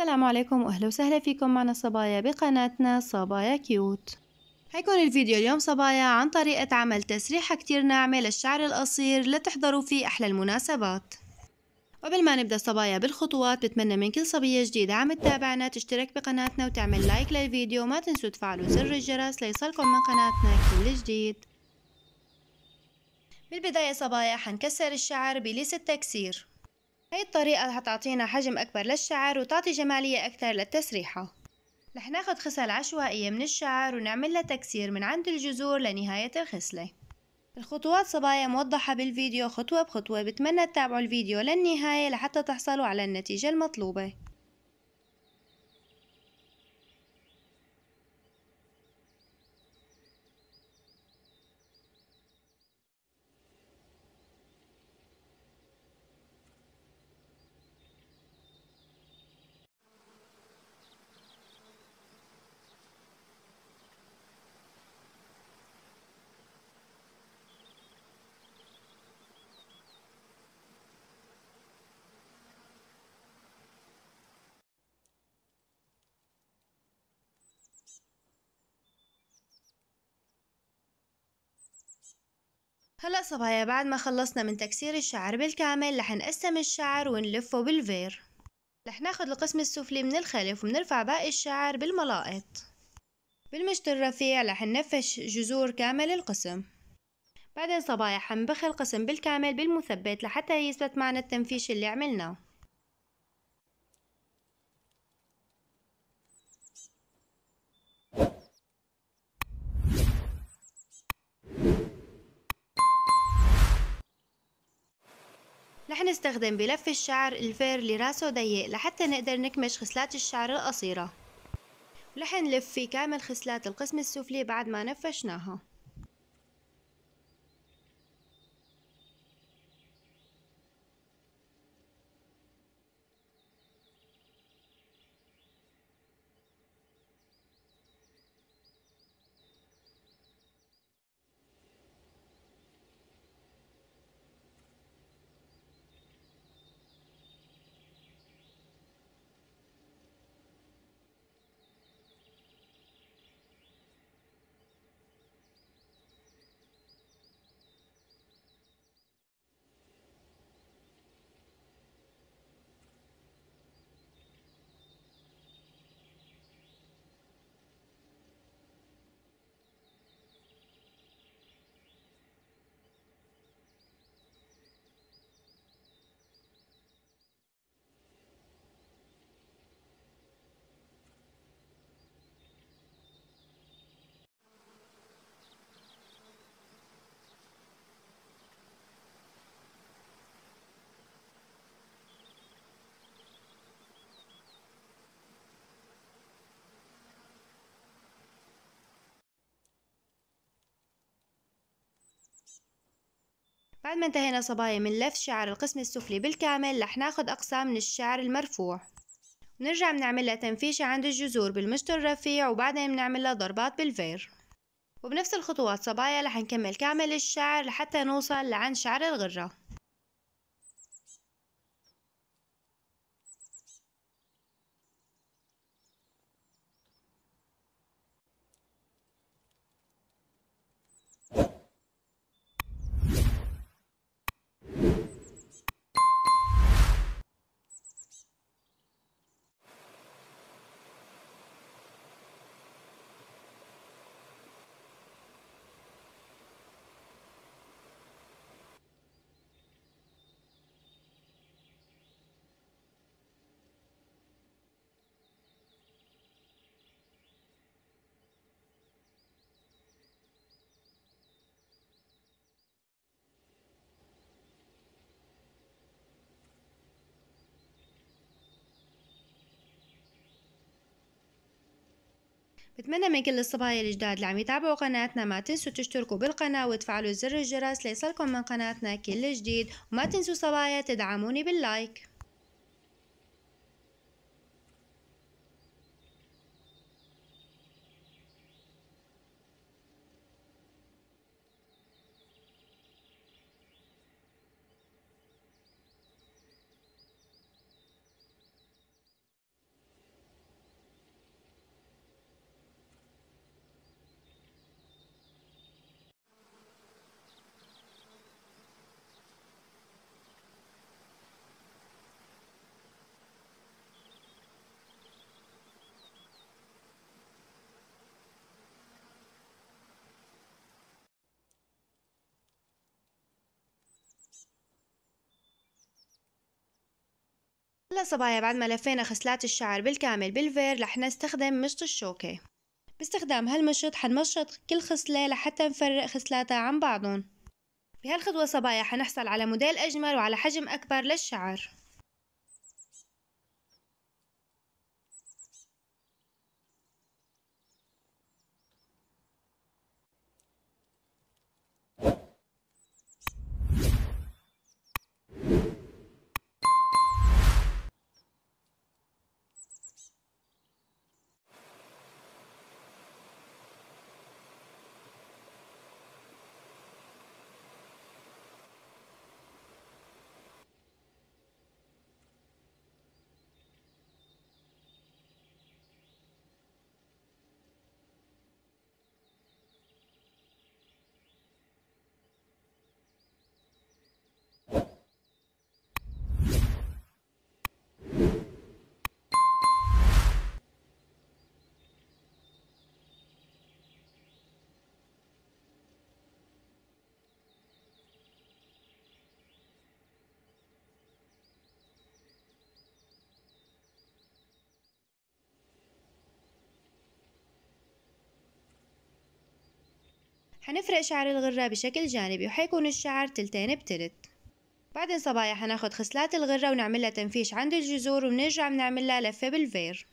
السلام عليكم واهلا وسهلا فيكم معنا صبايا بقناتنا صبايا كيوت حيكون الفيديو اليوم صبايا عن طريقة عمل تسريحة كتير ناعمة للشعر القصير لتحضروا فيه أحلى المناسبات قبل ما نبدأ صبايا بالخطوات بتمنى من كل صبية جديدة عم تتابعنا تشترك بقناتنا وتعمل لايك للفيديو وما تنسوا تفعلوا زر الجرس ليصلكم من قناتنا كل جديد بالبداية صبايا حنكسر الشعر بليس التكسير هاي الطريقة هتعطينا حجم أكبر للشعر وتعطي جمالية أكثر للتسريحة رح ناخد خصل عشوائية من الشعر ونعمل لها تكسير من عند الجذور لنهاية الخصلة الخطوات صبايا موضحة بالفيديو خطوة بخطوة بتمنى تتابعوا الفيديو للنهاية لحتى تحصلوا على النتيجة المطلوبة هلا صبايا بعد ما خلصنا من تكسير الشعر بالكامل رح نقسم الشعر ونلفه بالفير رح ناخد القسم السفلي من الخلف ونرفع باقي الشعر بالملاقط بالمشط الرفيع رح ننفش جذور كامل القسم بعدين صبايا حنبخ القسم بالكامل بالمثبت لحتى يثبت معنا التنفيش اللي عملناه رح نستخدم بلف الشعر الفير اللي راسه ضيق لحتى نقدر نكمش خصلات الشعر القصيرة رح نلف في كامل خصلات القسم السفلي بعد ما نفشناها بعد ما انتهينا صبايا من لف شعر القسم السفلي بالكامل رح ناخد أقسام من الشعر المرفوع ونرجع لها تنفيشة عند الجذور بالمشتر الرفيع وبعدين لها ضربات بالفير وبنفس الخطوات صبايا رح نكمل كامل الشعر لحتى نوصل لعند شعر الغرة بتمنى من كل الصبايا الجداد اللي عم يتابعوا قناتنا ما تنسوا تشتركوا بالقناة وتفعلوا زر الجرس ليصلكم من قناتنا كل جديد وما تنسوا صبايا تدعموني باللايك هلا صبايا بعد ما لفينا خصلات الشعر بالكامل بالفير رح نستخدم مشط الشوكة باستخدام هالمشط حنمشط كل خصلة لحتى نفرق خصلاتها عن بعضهم بهالخطوة صبايا حنحصل على موديل أجمل وعلى حجم أكبر للشعر حنفرق شعر الغرة بشكل جانبي وحيكون الشعر تلتين بتلت بعدين صبايا حناخد خصلات الغرة ونعملها تنفيش عند الجذور ونرجع بنعملها لفة بالفير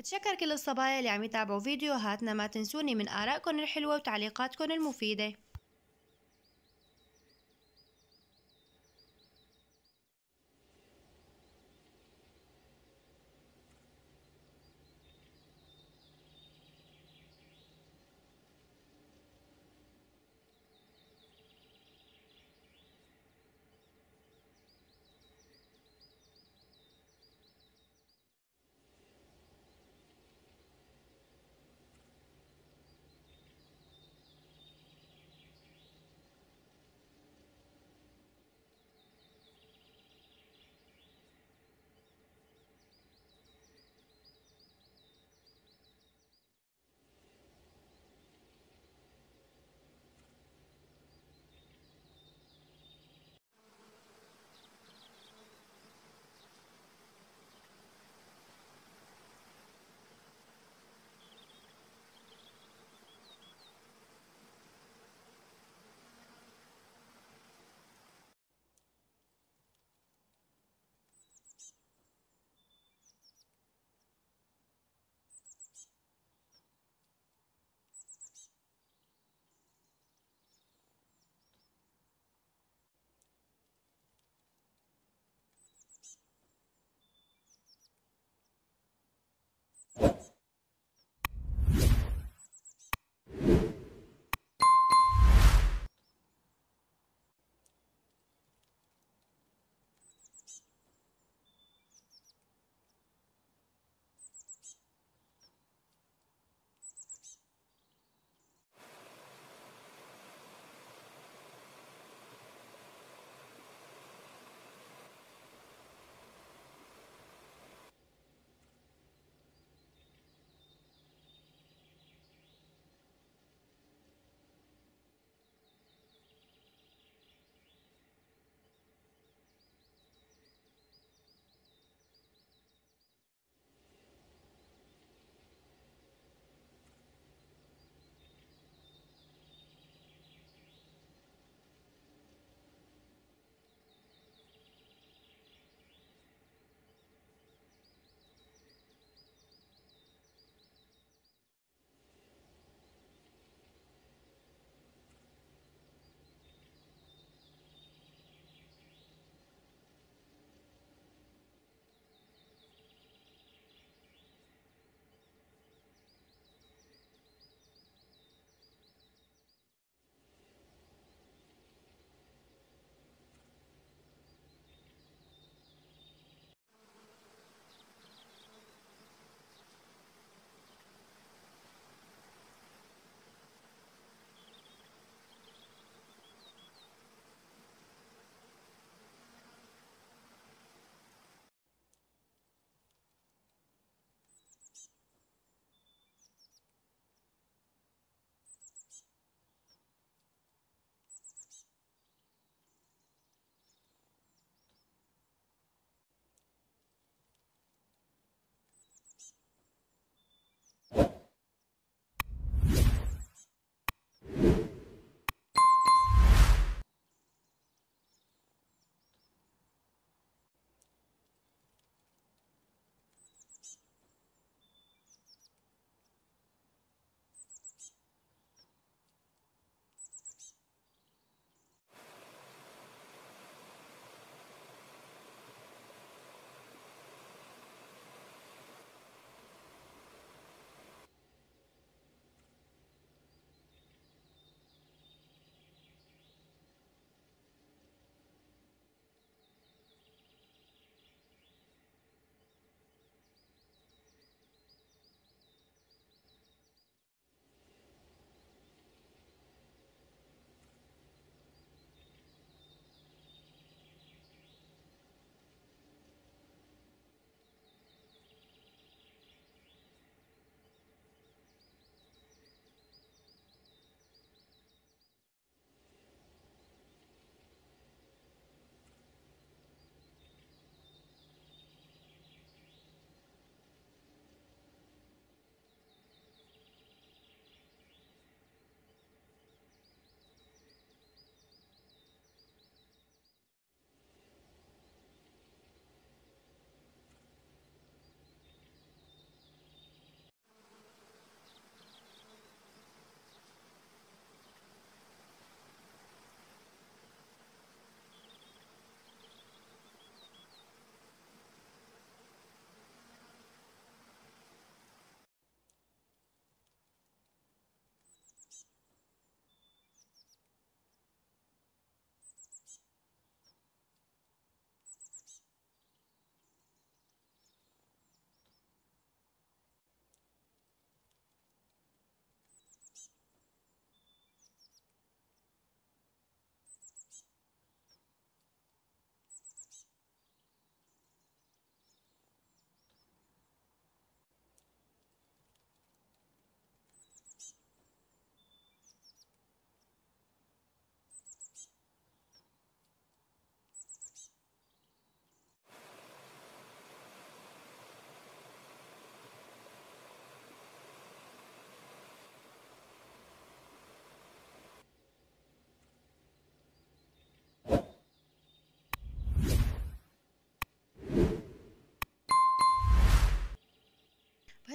بتشكر كل الصبايا اللي عم يتابعوا فيديوهاتنا ما تنسوني من آرائكم الحلوة وتعليقاتكم المفيدة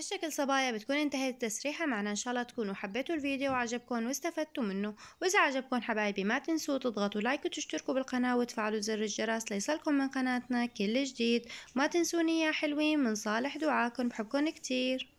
بهالشكل صبايا بتكون انتهت التسريحة معنا ان شاء الله تكونوا حبيتوا الفيديو وعجبكم واستفدتوا منه واذا عجبكم حبايبي ما تنسوا تضغطوا لايك وتشتركوا بالقناة وتفعلوا زر الجرس ليصلكم من قناتنا كل جديد ما تنسوني يا حلوين من صالح دعاكم بحبكم كتير